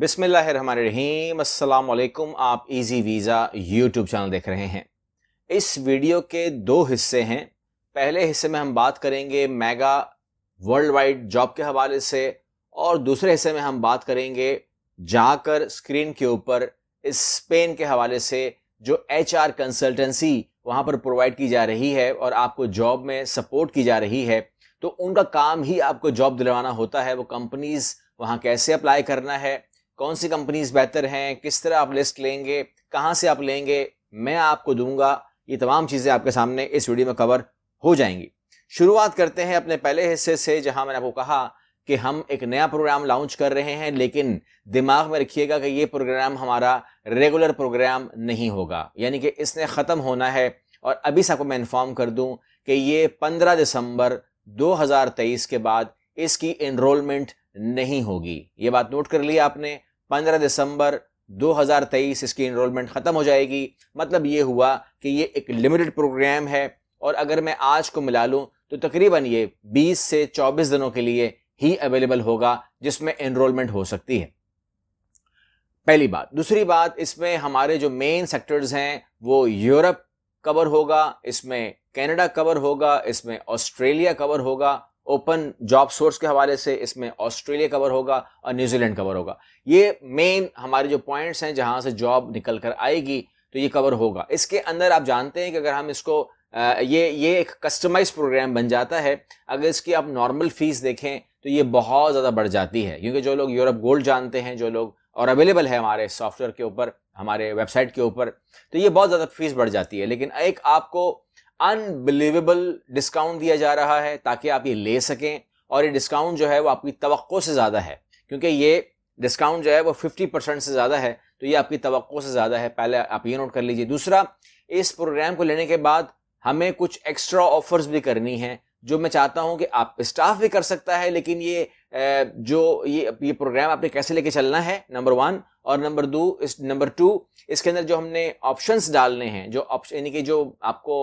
बिसमीम आप easy visa YouTube channel देख रहे हैं इस वीडियो के दो हिस्से हैं पहले हिस्से में हम बात करेंगे मेगा वर्ल्ड वाइड जॉब के हवाले से और दूसरे हिस्से में हम बात करेंगे जाकर स्क्रीन के ऊपर स्पेन के हवाले से जो एच आर कंसल्टेंसी वहाँ पर प्रोवाइड की जा रही है और आपको जॉब में सपोर्ट की जा रही है तो उनका काम ही आपको जॉब दिलवाना होता है वो कंपनीज़ वहाँ कैसे अप्लाई करना है कौन सी कंपनीज बेहतर हैं किस तरह आप लिस्ट लेंगे कहाँ से आप लेंगे मैं आपको दूंगा ये तमाम चीज़ें आपके सामने इस वीडियो में कवर हो जाएंगी शुरुआत करते हैं अपने पहले हिस्से से जहाँ मैंने आपको कहा कि हम एक नया प्रोग्राम लॉन्च कर रहे हैं लेकिन दिमाग में रखिएगा कि ये प्रोग्राम हमारा रेगुलर प्रोग्राम नहीं होगा यानी कि इसने ख़त्म होना है और अभी से आपको मैं इन्फॉर्म कर दूँ कि ये पंद्रह दिसंबर दो के बाद इसकी इनरोलमेंट नहीं होगी ये बात नोट कर लिया आपने 15 दिसंबर 2023 इसकी इनरोलमेंट ख़त्म हो जाएगी मतलब ये हुआ कि ये एक लिमिटेड प्रोग्राम है और अगर मैं आज को मिला लूँ तो तकरीबन ये 20 से 24 दिनों के लिए ही अवेलेबल होगा जिसमें इनरोलमेंट हो सकती है पहली बात दूसरी बात इसमें हमारे जो मेन सेक्टर्स हैं वो यूरोप कवर होगा इसमें कनाडा कवर होगा इसमें ऑस्ट्रेलिया कवर होगा ओपन जॉब सोर्स के हवाले से इसमें ऑस्ट्रेलिया कवर होगा और न्यूजीलैंड कवर होगा ये मेन हमारे जो पॉइंट्स हैं जहाँ से जॉब निकल कर आएगी तो ये कवर होगा इसके अंदर आप जानते हैं कि अगर हम इसको ये ये एक कस्टमाइज प्रोग्राम बन जाता है अगर इसकी आप नॉर्मल फीस देखें तो ये बहुत ज़्यादा बढ़ जाती है क्योंकि जो लोग यूरोप गोल्ड जानते हैं जो लोग और अवेलेबल है हमारे सॉफ्टवेयर के ऊपर हमारे वेबसाइट के ऊपर तो ये बहुत ज़्यादा फीस बढ़ जाती है लेकिन एक आपको अनबिलीवेबल डिस्काउंट दिया जा रहा है ताकि आप ये ले सकें और ये डिस्काउंट जो है वो आपकी तो से ज़्यादा है क्योंकि ये डिस्काउंट जो है वो 50 परसेंट से ज़्यादा है तो ये आपकी तो से ज़्यादा है पहले आप ये नोट कर लीजिए दूसरा इस प्रोग्राम को लेने के बाद हमें कुछ एक्स्ट्रा ऑफर्स भी करनी है जो मैं चाहता हूँ कि आप स्टाफ भी कर सकता है लेकिन ये जो ये ये प्रोग्राम आपने कैसे लेके चलना है नंबर वन और नंबर दो इस नंबर टू इसके अंदर जो हमने ऑप्शंस डालने हैं जो ऑप्शन यानी कि जो आपको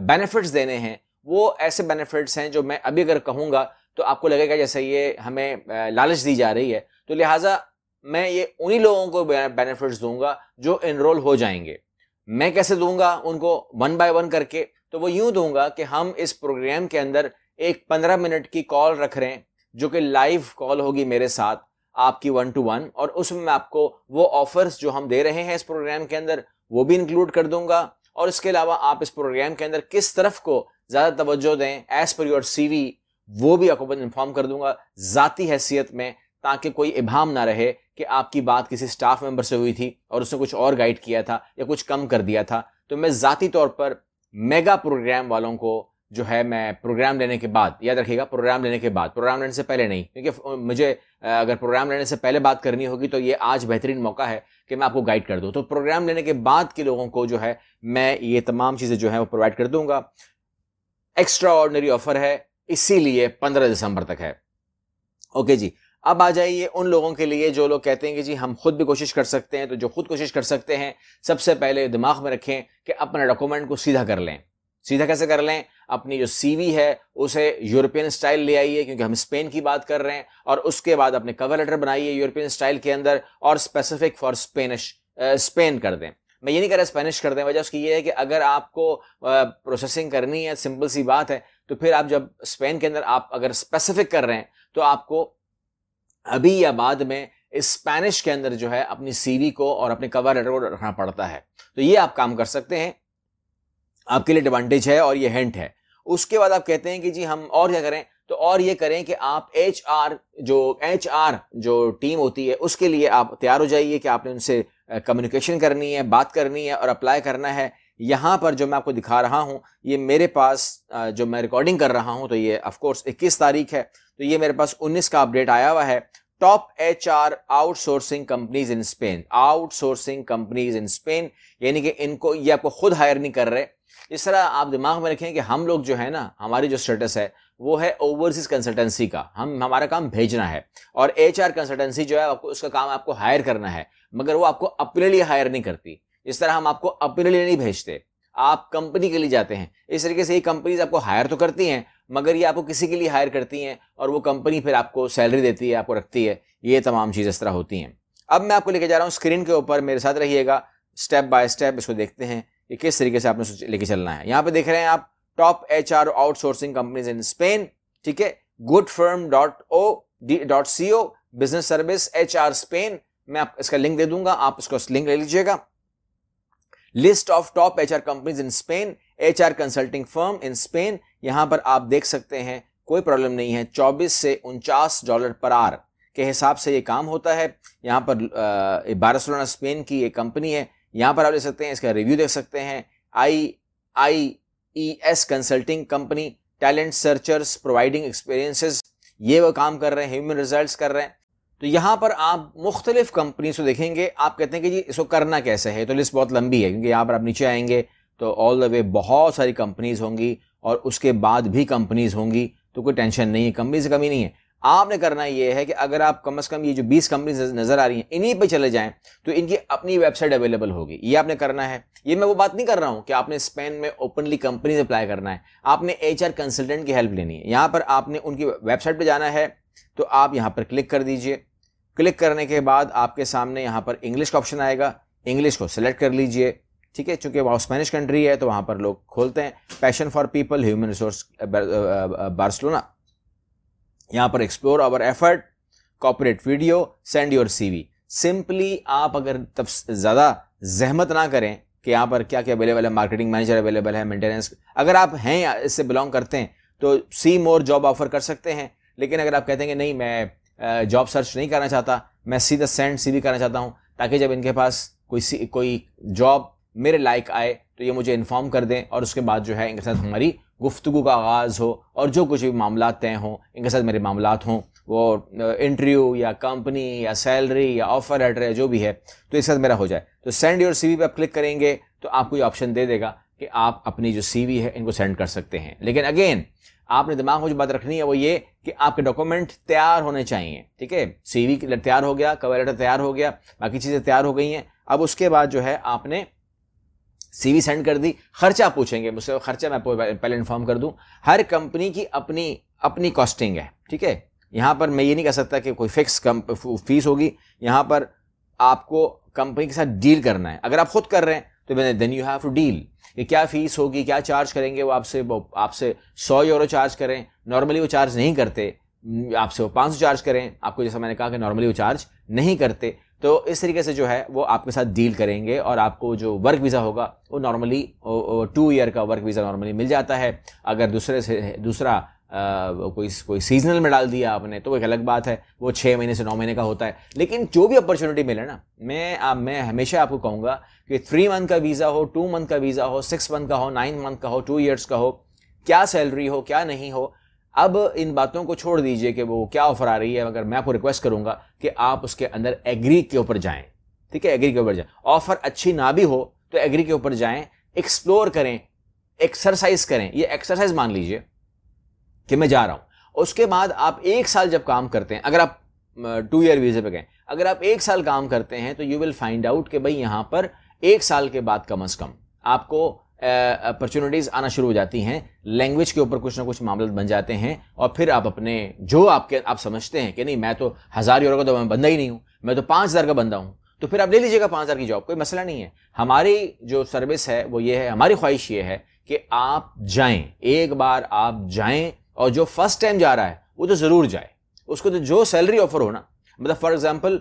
बेनिफिट्स देने हैं वो ऐसे बेनिफिट्स हैं जो मैं अभी अगर कहूँगा तो आपको लगेगा जैसे ये हमें लालच दी जा रही है तो लिहाजा मैं ये उन्हीं लोगों को बेनिफिट्स दूंगा जो इनरोल हो जाएंगे मैं कैसे दूंगा उनको वन बाय वन करके तो वो यूं दूंगा कि हम इस प्रोग्राम के अंदर एक पंद्रह मिनट की कॉल रख रहे हैं जो कि लाइव कॉल होगी मेरे साथ आपकी वन टू वन और उसमें मैं आपको वो ऑफर्स जो हम दे रहे हैं इस प्रोग्राम के अंदर वो भी इंक्लूड कर दूंगा और इसके अलावा आप इस प्रोग्राम के अंदर किस तरफ को ज़्यादा तवज्जो दें as per your C we वो भी आपको इन्फॉर्म कर दूंगा ज़ाती हैसियत में ताकि कोई इबाम ना रहे कि आपकी बात किसी स्टाफ मेंबर से हुई थी और उसने कुछ और गाइड किया था या कुछ कम कर दिया था तो मैं ज़ाती तौर पर मेगा प्रोग्राम वालों को जो है मैं प्रोग्राम लेने के बाद याद रखिएगा प्रोग्राम लेने के बाद प्रोग्राम लेने से पहले नहीं क्योंकि मुझे अगर प्रोग्राम लेने से पहले बात करनी होगी तो ये आज बेहतरीन मौका है कि मैं आपको गाइड कर दूँ तो प्रोग्राम लेने के बाद के लोगों को जो है मैं ये तमाम चीज़ें जो है वो प्रोवाइड कर दूंगा एक्स्ट्रा ऑर्डनरी ऑफर है इसीलिए पंद्रह दिसंबर तक है ओके जी अब आ जाइए उन लोगों के लिए जो लोग कहते हैं कि जी हम खुद भी कोशिश कर सकते हैं तो जो खुद कोशिश कर सकते हैं सबसे पहले दिमाग में रखें कि अपना डॉक्यूमेंट को सीधा कर लें सीधा कैसे कर लें अपनी जो सी है उसे यूरोपियन स्टाइल ले आइए क्योंकि हम स्पेन की बात कर रहे हैं और उसके बाद अपने कवर लेटर बनाइए यूरोपियन स्टाइल के अंदर और स्पेसिफिक फॉर स्पेनिश स्पेन कर दें मैं ये नहीं कह रहा स्पेनिश कर दें वजह उसकी ये है कि अगर आपको प्रोसेसिंग करनी है सिंपल सी बात है तो फिर आप जब स्पेन के अंदर आप अगर स्पेसिफिक कर रहे हैं तो आपको अभी या बाद में स्पेनिश के अंदर जो है अपनी सीवी को और अपने कवर लेटर को रखना पड़ता है तो ये आप काम कर सकते हैं आपके लिए एडवांटेज है और ये हिंट है उसके बाद आप कहते हैं कि जी हम और क्या करें तो और ये करें कि आप एच आर जो एच आर जो टीम होती है उसके लिए आप तैयार हो जाइए कि आपने उनसे कम्युनिकेशन करनी है बात करनी है और अप्लाई करना है यहाँ पर जो मैं आपको दिखा रहा हूँ ये मेरे पास जो मैं रिकॉर्डिंग कर रहा हूँ तो ये ऑफकोर्स 21 तारीख है तो ये मेरे पास 19 का अपडेट आया हुआ है top H R outsourcing companies in Spain outsourcing companies in Spain यानी कि इनको ये आपको खुद हायर नहीं कर रहे इस तरह आप दिमाग में रखें कि हम लोग जो है ना हमारी जो स्टेटस है वो है ओवरसीज कंसल्टेंसी का हम हमारा काम भेजना है और एच आर कंसल्टेंसी जो है आपको उसका काम आपको हायर करना है मगर वो आपको अपने लिए हायर नहीं करती इस तरह हम आपको अपने लिए नहीं भेजते आप कंपनी के लिए जाते हैं इस तरीके से ये कंपनीज आपको हायर तो करती हैं मगर ये आपको किसी के लिए हायर करती हैं और वो कंपनी फिर आपको सैलरी देती है आपको रखती है ये तमाम चीज़ इस तरह होती हैं अब मैं आपको लेके जा रहा हूँ स्क्रीन के ऊपर मेरे साथ रहिएगा स्टेप बाय स्टेप इसको देखते हैं कि किस तरीके से आपने लेके चलना है यहां पे देख रहे हैं आप top H R outsourcing companies in Spain ठीक है good firm dot O D dot C O business service H R Spain मैं आप इसका लिंक दे दूंगा आप इसको लिंक ले लीजिएगा list of top H R companies in Spain H R consulting firm in Spain यहां पर आप देख सकते हैं कोई प्रॉब्लम नहीं है 24 से उनचास डॉलर पर आर के हिसाब से ये काम होता है यहाँ पर बारसलोना स्पेन की ये कंपनी है यहाँ पर आप देख सकते हैं इसका रिव्यू देख सकते हैं I I E S consulting company talent searchers providing experiences ये वो काम कर रहे हैं ह्यूमन रिजल्ट्स कर रहे हैं तो यहाँ पर आप मुख्तलिफ कंपनीज को देखेंगे आप कहते हैं कि जी इसको करना कैसे है तो लिस्ट बहुत लंबी है क्योंकि यहाँ पर आप नीचे आएंगे तो ऑल द वे बहुत सारी कंपनीज होंगी और उसके बाद भी कंपनीज होंगी तो कोई टेंशन नहीं है कंपनी से कमी नहीं है आपने करना यह है कि अगर आप कम से कम ये जो 20 कंपनी नज़र आ रही हैं इन्हीं पे चले जाएं तो इनकी अपनी वेबसाइट अवेलेबल होगी ये आपने करना है ये मैं वो बात नहीं कर रहा हूँ कि आपने स्पेन में ओपनली कंपनीज अप्लाई करना है आपने एच आर कंसल्टेंट की हेल्प लेनी है यहाँ पर आपने उनकी वेबसाइट पर जाना है तो आप यहाँ पर क्लिक कर दीजिए क्लिक करने के बाद आपके सामने यहाँ पर इंग्लिश का ऑप्शन आएगा इंग्लिश को सिलेक्ट कर लीजिए ठीक है चूंकि वहाँ स्पेनिश कंट्री है तो वहाँ पर लोग खोलते हैं passion for people human resource Barcelona यहाँ पर explore our effort corporate video send your CV simply आप अगर तब ज़्यादा जहमत ना करें कि यहाँ पर क्या क्या अवेलेबल है मार्केटिंग मैनेजर अवेलेबल है मेंटेनेंस अगर आप हैं इससे बिलोंग करते हैं तो सी मोर जॉब ऑफर कर सकते हैं लेकिन अगर आप कहते हैं कि नहीं मैं जॉब सर्च नहीं करना चाहता मैं सीधा सेंड सी करना चाहता हूँ ताकि जब इनके पास कोई कोई जॉब मेरे लायक आए तो ये मुझे इन्फॉर्म कर दें और उसके बाद जो है इनके साथ हम्म। हमारी गुफ्तु का आगाज़ हो और जो कुछ भी मामला तय हों इनके साथ मेरे मामला हों वो इंटरव्यू या कंपनी या सैलरी या ऑफर लेटर या जो भी है तो इसके साथ मेरा हो जाए तो सेंड योर सीवी पे आप क्लिक करेंगे तो आपको ये ऑप्शन दे देगा कि आप अपनी जो सीवी है इनको सेंड कर सकते हैं लेकिन अगेन आपने दिमाग में जो बात रखनी है वो ये कि आपके डॉक्यूमेंट तैयार होने चाहिए ठीक है वी तैयार हो गया कवर लेटर तैयार हो गया बाकी चीज़ें तैयार हो गई हैं अब उसके बाद जो है आपने सीवी सेंड कर दी खर्चा पूछेंगे मुझसे खर्चा मैं पहले इन्फॉर्म कर दूं हर कंपनी की अपनी अपनी कॉस्टिंग है ठीक है यहाँ पर मैं ये नहीं कह सकता कि कोई फिक्स फीस होगी यहाँ पर आपको कंपनी के साथ डील करना है अगर आप खुद कर रहे हैं तो मैंने then you have to deal कि क्या फीस होगी क्या चार्ज करेंगे वो आपसे आपसे सौ यूरो चार्ज करें नॉर्मली वो चार्ज नहीं करते आपसे वो पाँच चार्ज करें आपको जैसा मैंने कहा कि नॉर्मली वो चार्ज नहीं करते तो इस तरीके से जो है वो आपके साथ डील करेंगे और आपको जो वर्क वीज़ा होगा वो नॉर्मली टू ईयर का वर्क वीज़ा नॉर्मली मिल जाता है अगर दूसरे से दूसरा आ, कोई कोई सीजनल में डाल दिया आपने तो एक अलग बात है वो छः महीने से नौ महीने का होता है लेकिन जो भी अपॉर्चुनिटी मिले ना मैं आप मैं हमेशा आपको कहूँगा कि थ्री मंथ का वीज़ा हो टू मंथ का वीज़ा हो सिक्स मंथ का हो नाइन मंथ का हो टू ईयर्स का हो क्या सैलरी हो क्या नहीं हो अब इन बातों को छोड़ दीजिए कि वो क्या ऑफर आ रही है अगर मैं आपको रिक्वेस्ट करूंगा कि आप उसके अंदर एग्री के ऊपर जाएं ठीक है एग्री के ऊपर जाएं ऑफर अच्छी ना भी हो तो एग्री के ऊपर जाएं एक्सप्लोर करें एक्सरसाइज करें ये एक्सरसाइज मान लीजिए कि मैं जा रहा हूं उसके बाद आप एक साल जब काम करते हैं अगर आप टू ईयर वीजे पे गए अगर आप एक साल काम करते हैं तो यू विल फाइंड आउट कि भाई यहां पर एक साल के बाद कम अज कम आपको अपॉर्चुनिटीज़ आना शुरू हो जाती हैं लैंग्वेज के ऊपर कुछ ना कुछ मामले बन जाते हैं और फिर आप अपने जो आपके आप समझते हैं कि नहीं मैं तो हज़ार यूरो का तो मैं बंदा ही नहीं हूँ मैं तो पाँच हज़ार का बंदा हूँ तो फिर आप ले लीजिएगा पाँच हज़ार की जॉब कोई मसला नहीं है हमारी जो सर्विस है वो ये है हमारी ख्वाहिश ये है कि आप जाएं एक बार आप जाएं और जो फर्स्ट टाइम जा रहा है वो तो ज़रूर जाए उसको तो जो सैलरी ऑफर होना मतलब फॉर एग्जाम्पल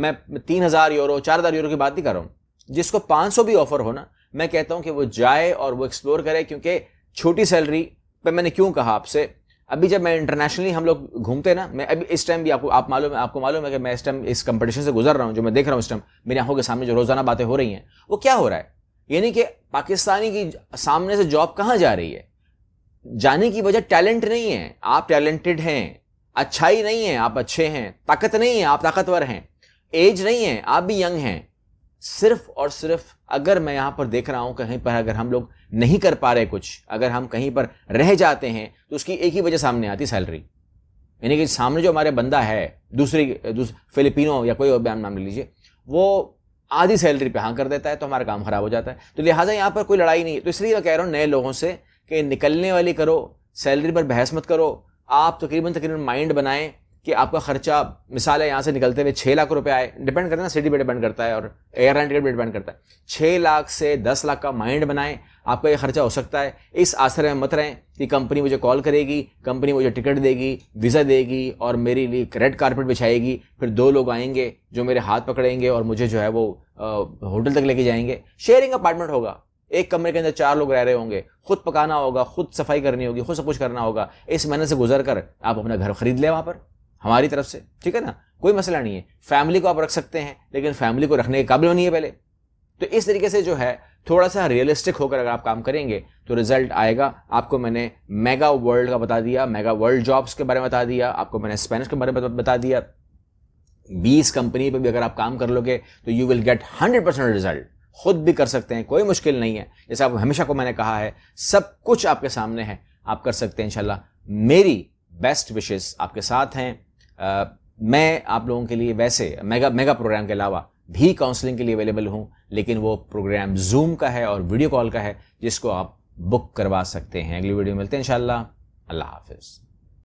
मैं तीन हज़ार यूरो चार हज़ार यूरो की बात नहीं कर रहा हूँ जिसको पाँच सौ भी ऑफर होना मैं कहता हूं कि वो जाए और वो एक्सप्लोर करे क्योंकि छोटी सैलरी पे मैंने क्यों कहा आपसे अभी जब मैं इंटरनेशनली हम लोग घूमते ना मैं अभी इस टाइम भी आपको आप मालूम है आपको मालूम है कि मैं इस टाइम इस कंपटीशन से गुजर रहा हूँ जो मैं देख रहा हूँ इस टाइम मेरी आंखों के सामने जो रोजाना बातें हो रही हैं वो क्या हो रहा है यानी कि पाकिस्तानी की सामने से जॉब कहाँ जा रही है जाने की वजह टैलेंट नहीं है आप टैलेंटेड हैं अच्छाई नहीं है आप अच्छे हैं ताकत नहीं है आप ताकतवर हैं एज नहीं है आप भी यंग हैं सिर्फ और सिर्फ अगर मैं यहाँ पर देख रहा हूँ कहीं पर अगर हम लोग नहीं कर पा रहे कुछ अगर हम कहीं पर रह जाते हैं तो उसकी एक ही वजह सामने आती सैलरी यानी कि सामने जो हमारे बंदा है दूसरी दूस, फिलिपिनो या कोई और नाम ले लीजिए वो आधी सैलरी पे हाँ कर देता है तो हमारा काम ख़राब हो जाता है तो लिहाजा यहाँ पर कोई लड़ाई नहीं है तो इसलिए मैं कह रहा हूँ नए लोगों से कि निकलने वाली करो सैलरी पर बहस मत करो आप तकरीबन तकरीबन माइंड बनाएं कि आपका खर्चा मिसाल है यहाँ से निकलते हुए छः लाख रुपए आए डिपेंड करता है ना सिटी पर डिपेंड करता है और एयरलाइन टिकट पर डिपेंड करता है छः लाख से दस लाख का माइंड बनाएं आपका ये खर्चा हो सकता है इस आश्रय में मत रहें कि कंपनी मुझे कॉल करेगी कंपनी मुझे टिकट देगी वीज़ा देगी और मेरे लिए रेड कारपेट बिछाएगी फिर दो लोग आएंगे जो मेरे हाथ पकड़ेंगे और मुझे जो है वो होटल तक लेके जाएंगे शेयरिंग अपार्टमेंट होगा एक कमरे के अंदर चार लोग रह रहे होंगे खुद पकाना होगा खुद सफाई करनी होगी खुद सब कुछ करना होगा इस महीने से गुजर कर आप अपना घर खरीद लें वहाँ पर हमारी तरफ से ठीक है ना कोई मसला नहीं है फैमिली को आप रख सकते हैं लेकिन फैमिली को रखने के काबिल नहीं है पहले तो इस तरीके से जो है थोड़ा सा रियलिस्टिक होकर अगर आप काम करेंगे तो रिजल्ट आएगा आपको मैंने मेगा वर्ल्ड का बता दिया मेगा वर्ल्ड जॉब्स के बारे में बता दिया आपको मैंने स्पेनिश के बारे में बता दिया बीस कंपनी पर भी अगर आप काम कर लोगे तो you will get hundred percent result खुद भी कर सकते हैं कोई मुश्किल नहीं है जैसे आप हमेशा को मैंने कहा है सब कुछ आपके सामने है आप कर सकते हैं इंशाल्लाह मेरी बेस्ट विशेस आपके साथ हैं आ, मैं आप लोगों के लिए वैसे मेगा मेगा प्रोग्राम के अलावा भी काउंसलिंग के लिए अवेलेबल हूँ लेकिन वो प्रोग्राम जूम का है और वीडियो कॉल का है जिसको आप बुक करवा सकते हैं अगली वीडियो मिलते हैं इंशाल्लाह अल्लाह हाफिज़